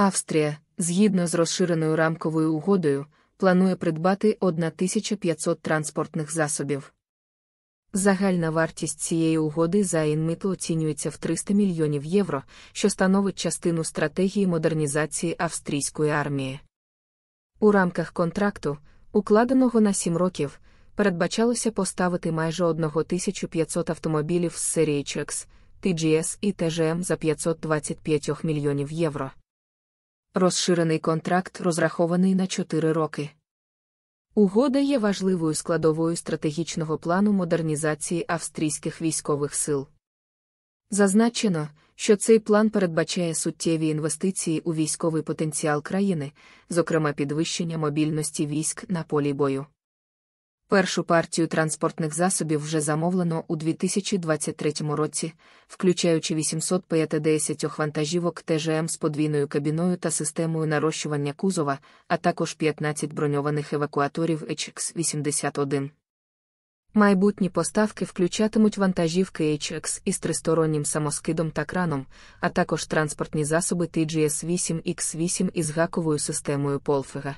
Австрія, згідно з розширеною рамковою угодою, планує придбати 1500 транспортних засобів. Загальна вартість цієї угоди за Інмиту оцінюється в 300 мільйонів євро, що становить частину стратегії модернізації австрійської армії. У рамках контракту, укладеного на 7 років, передбачалося поставити майже 1500 автомобілів з серії Чекс, TGS і ТЖМ за 525 мільйонів євро. Розширений контракт розрахований на 4 роки. Угода є важливою складовою стратегічного плану модернізації австрійських військових сил. Зазначено, що цей план передбачає суттєві інвестиції у військовий потенціал країни, зокрема підвищення мобільності військ на полі бою. Першу партію транспортних засобів вже замовлено у 2023 році, включаючи 850 вантажівок ТЖМ з подвійною кабіною та системою нарощування кузова, а також 15 броньованих евакуаторів HX81. Майбутні поставки включатимуть вантажівки HX із тристороннім самоскидом та краном, а також транспортні засоби TGS 8X8 із гаковою системою Полфега.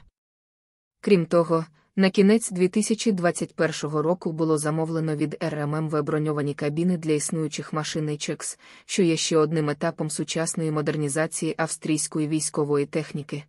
Крім того, на кінець 2021 року було замовлено від РММВ броньовані кабіни для існуючих машин ЧЕКС, що є ще одним етапом сучасної модернізації австрійської військової техніки.